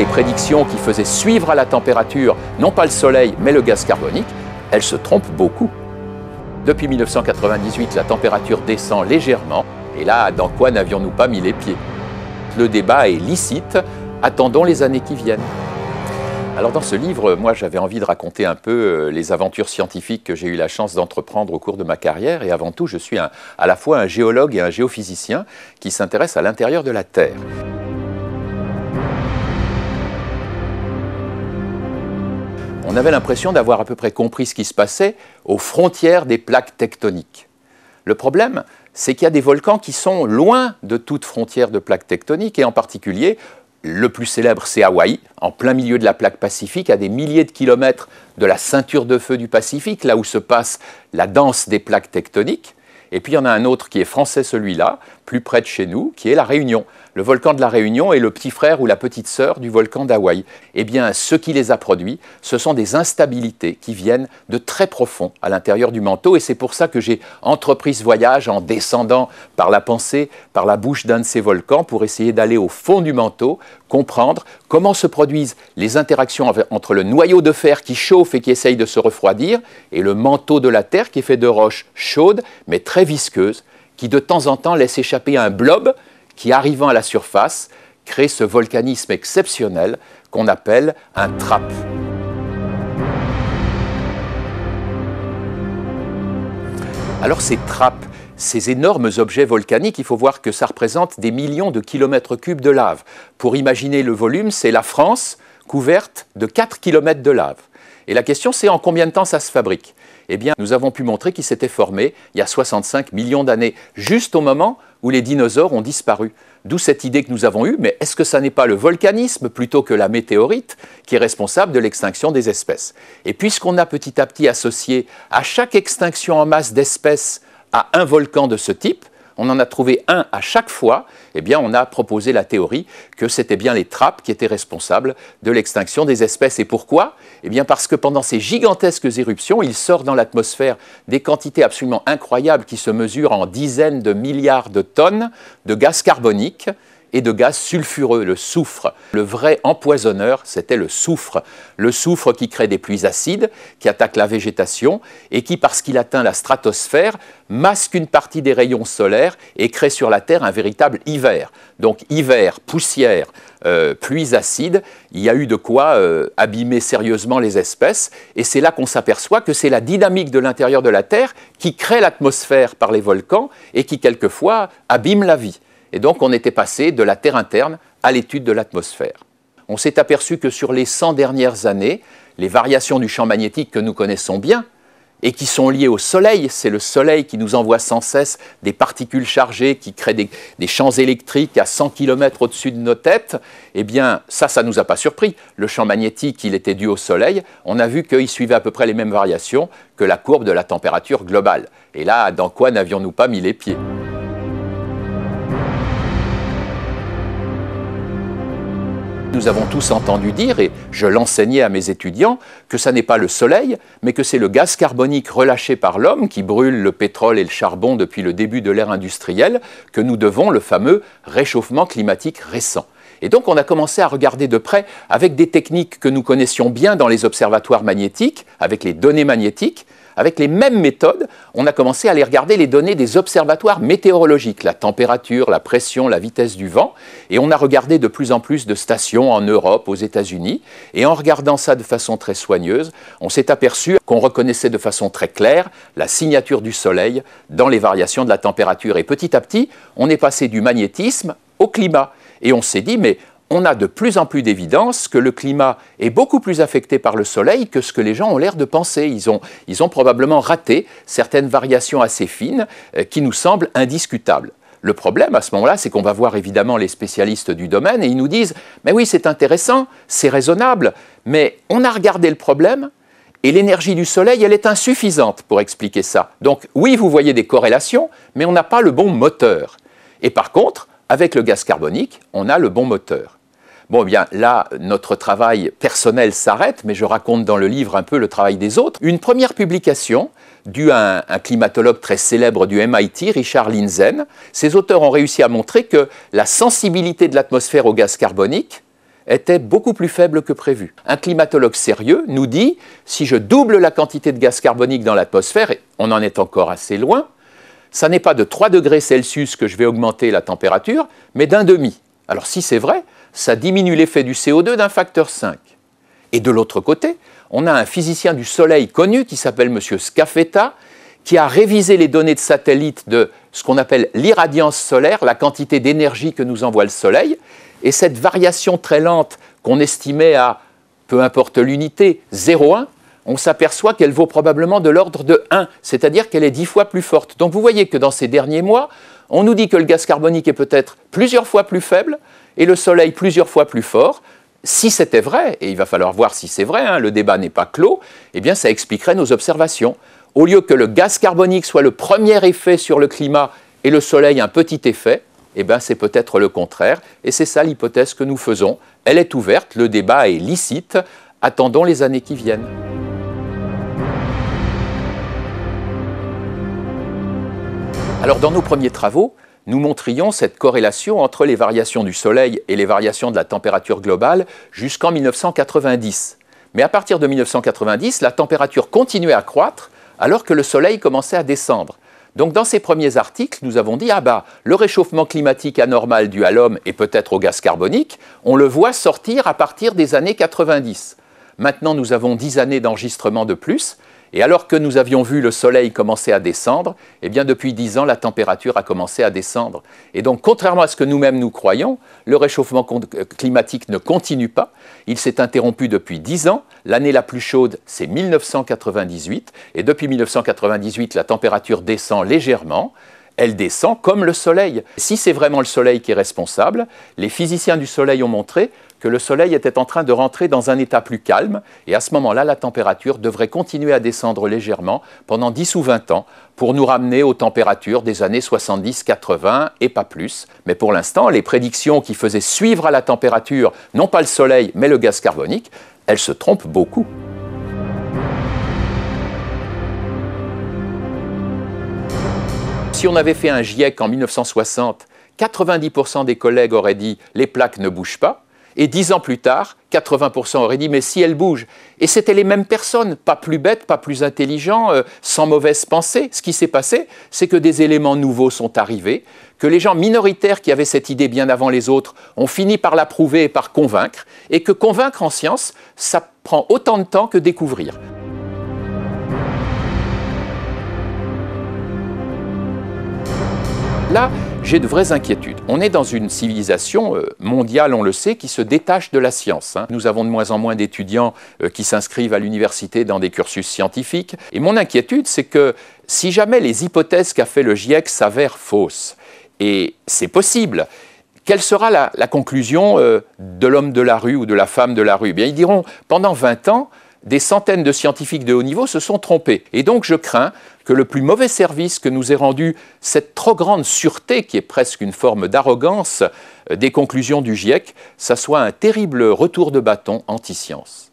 les prédictions qui faisaient suivre à la température non pas le soleil mais le gaz carbonique, elles se trompent beaucoup. Depuis 1998, la température descend légèrement et là, dans quoi n'avions-nous pas mis les pieds Le débat est licite, attendons les années qui viennent. Alors dans ce livre, moi j'avais envie de raconter un peu euh, les aventures scientifiques que j'ai eu la chance d'entreprendre au cours de ma carrière et avant tout je suis à la fois un géologue et un géophysicien qui s'intéresse à l'intérieur de la Terre. on avait l'impression d'avoir à peu près compris ce qui se passait aux frontières des plaques tectoniques. Le problème, c'est qu'il y a des volcans qui sont loin de toute frontière de plaques tectoniques, et en particulier, le plus célèbre, c'est Hawaï, en plein milieu de la plaque pacifique, à des milliers de kilomètres de la ceinture de feu du Pacifique, là où se passe la danse des plaques tectoniques. Et puis il y en a un autre qui est français, celui-là, plus près de chez nous, qui est la Réunion. Le volcan de la Réunion est le petit frère ou la petite sœur du volcan d'Hawaï. Eh bien, ce qui les a produits, ce sont des instabilités qui viennent de très profond à l'intérieur du manteau. Et c'est pour ça que j'ai entrepris ce voyage en descendant par la pensée, par la bouche d'un de ces volcans, pour essayer d'aller au fond du manteau, comprendre comment se produisent les interactions entre le noyau de fer qui chauffe et qui essaye de se refroidir, et le manteau de la Terre qui est fait de roches chaudes, mais très visqueuses, qui de temps en temps laissent échapper un blob qui, arrivant à la surface, crée ce volcanisme exceptionnel qu'on appelle un trap. Alors ces trappes, ces énormes objets volcaniques, il faut voir que ça représente des millions de kilomètres cubes de lave. Pour imaginer le volume, c'est la France couverte de 4 kilomètres de lave. Et la question, c'est en combien de temps ça se fabrique Eh bien, nous avons pu montrer qu'il s'était formé il y a 65 millions d'années, juste au moment où les dinosaures ont disparu. D'où cette idée que nous avons eue, mais est-ce que ça n'est pas le volcanisme plutôt que la météorite qui est responsable de l'extinction des espèces Et puisqu'on a petit à petit associé à chaque extinction en masse d'espèces à un volcan de ce type, on en a trouvé un à chaque fois, eh bien on a proposé la théorie que c'était bien les trappes qui étaient responsables de l'extinction des espèces. Et pourquoi Eh bien parce que pendant ces gigantesques éruptions, il sort dans l'atmosphère des quantités absolument incroyables qui se mesurent en dizaines de milliards de tonnes de gaz carbonique et de gaz sulfureux, le soufre. Le vrai empoisonneur, c'était le soufre. Le soufre qui crée des pluies acides, qui attaque la végétation et qui, parce qu'il atteint la stratosphère, masque une partie des rayons solaires et crée sur la Terre un véritable hiver. Donc hiver, poussière, euh, pluies acides, il y a eu de quoi euh, abîmer sérieusement les espèces. Et c'est là qu'on s'aperçoit que c'est la dynamique de l'intérieur de la Terre qui crée l'atmosphère par les volcans et qui quelquefois abîme la vie. Et donc on était passé de la Terre interne à l'étude de l'atmosphère. On s'est aperçu que sur les 100 dernières années, les variations du champ magnétique que nous connaissons bien, et qui sont liées au Soleil. C'est le Soleil qui nous envoie sans cesse des particules chargées qui créent des, champs électriques à 100 km au-dessus de nos têtes. Eh bien, ça, ça ne nous a pas surpris. Le champ magnétique, il était dû au Soleil. On a vu qu'il suivait à peu près les mêmes variations que la courbe de la température globale. Et là, dans quoi n'avions-nous pas mis les pieds Nous avons tous entendu dire, et je l'enseignais à mes étudiants, que ce n'est pas le soleil, mais que c'est le gaz carbonique relâché par l'homme qui brûle le pétrole et le charbon depuis le début de l'ère industrielle que nous devons le fameux réchauffement climatique récent. Et donc on a commencé à regarder de près avec des techniques que nous connaissions bien dans les observatoires magnétiques, avec les données magnétiques, avec les mêmes méthodes, on a commencé à aller regarder les données des observatoires météorologiques, la température, la pression, la vitesse du vent, et on a regardé de plus en plus de stations en Europe, aux États-Unis, et en regardant ça de façon très soigneuse, on s'est aperçu qu'on reconnaissait de façon très claire la signature du Soleil dans les variations de la température. Et petit à petit, on est passé du magnétisme au climat. Et on s'est dit, mais on a de plus en plus d'évidence que le climat est beaucoup plus affecté par le soleil que ce que les gens ont l'air de penser. Ils ont, probablement raté certaines variations assez fines euh, qui nous semblent indiscutables. Le problème à ce moment-là, c'est qu'on va voir évidemment les spécialistes du domaine et ils nous disent Mais oui, c'est intéressant, c'est raisonnable, mais on a regardé le problème et l'énergie du soleil, elle est insuffisante pour expliquer ça. Donc, oui, vous voyez des corrélations, mais on n'a pas le bon moteur. Et par contre, avec le gaz carbonique, on a le bon moteur. Bon, eh bien là, notre travail personnel s'arrête, mais je raconte dans le livre un peu le travail des autres. Une première publication due à un, climatologue très célèbre du MIT, Richard Lindzen. ses auteurs ont réussi à montrer que la sensibilité de l'atmosphère au gaz carbonique était beaucoup plus faible que prévu. Un climatologue sérieux nous dit, si je double la quantité de gaz carbonique dans l'atmosphère, et on en est encore assez loin, ça n'est pas de 3 degrés Celsius que je vais augmenter la température, mais d'un demi. Alors si c'est vrai, ça diminue l'effet du CO2 d'un facteur 5. Et de l'autre côté, on a un physicien du Soleil connu qui s'appelle M. Scafetta, qui a révisé les données de satellites de ce qu'on appelle l'irradiance solaire, la quantité d'énergie que nous envoie le Soleil, et cette variation très lente qu'on estimait à, peu importe l'unité, 0,1, on s'aperçoit qu'elle vaut probablement de l'ordre de 1, c'est-à-dire qu'elle est 10 fois plus forte. Donc vous voyez que dans ces derniers mois, on nous dit que le gaz carbonique est peut-être plusieurs fois plus faible, et le Soleil plusieurs fois plus fort, si c'était vrai, et il va falloir voir si c'est vrai, hein, le débat n'est pas clos, eh bien ça expliquerait nos observations. Au lieu que le gaz carbonique soit le premier effet sur le climat et le Soleil un petit effet, eh bien c'est peut-être le contraire, et c'est ça l'hypothèse que nous faisons. Elle est ouverte, le débat est licite, attendons les années qui viennent. Alors dans nos premiers travaux, nous montrions cette corrélation entre les variations du Soleil et les variations de la température globale jusqu'en 1990. Mais à partir de 1990, la température continuait à croître alors que le Soleil commençait à descendre. Donc dans ces premiers articles, nous avons dit, ah bah, le réchauffement climatique anormal dû à l'homme et peut-être au gaz carbonique, on le voit sortir à partir des années 90. Maintenant, nous avons 10 années d'enregistrement de plus, et alors que nous avions vu le soleil commencer à descendre, eh bien depuis dix ans, la température a commencé à descendre. Et donc, contrairement à ce que nous-mêmes nous croyons, le réchauffement euh, climatique ne continue pas. Il s'est interrompu depuis dix ans. L'année la plus chaude, c'est 1998. Et depuis 1998, la température descend légèrement elle descend comme le Soleil. Si c'est vraiment le Soleil qui est responsable, les physiciens du Soleil ont montré que le Soleil était en train de rentrer dans un état plus calme, et à ce moment-là, la température devrait continuer à descendre légèrement pendant 10 ou 20 ans pour nous ramener aux températures des années 70-80 et pas plus. Mais pour l'instant, les prédictions qui faisaient suivre à la température non pas le Soleil, mais le gaz carbonique, elles se trompent beaucoup. Si on avait fait un GIEC en 1960, 90% des collègues auraient dit les plaques ne bougent pas. Et dix ans plus tard, 80% auraient dit mais si elle bouge. Et c'étaient les mêmes personnes, pas plus bêtes, pas plus intelligents, euh, sans mauvaise pensée. Ce qui s'est passé, c'est que des éléments nouveaux sont arrivés, que les gens minoritaires qui avaient cette idée bien avant les autres ont fini par l'approuver et par convaincre, et que convaincre en science, ça prend autant de temps que découvrir. Là, j'ai de vraies inquiétudes. On est dans une civilisation euh, mondiale, on le sait, qui se détache de la science. Hein. Nous avons de moins en moins d'étudiants euh, qui s'inscrivent à l'université dans des cursus scientifiques. Et mon inquiétude, c'est que si jamais les hypothèses qu'a fait le GIEC s'avèrent fausses, et c'est possible, quelle sera la, conclusion euh, de l'homme de la rue ou de la femme de la rue eh Bien, ils diront, pendant 20 ans, des centaines de scientifiques de haut niveau se sont trompés. Et donc je crains que le plus mauvais service que nous ait rendu cette trop grande sûreté, qui est presque une forme d'arrogance euh, des conclusions du GIEC, ça soit un terrible retour de bâton anti-science.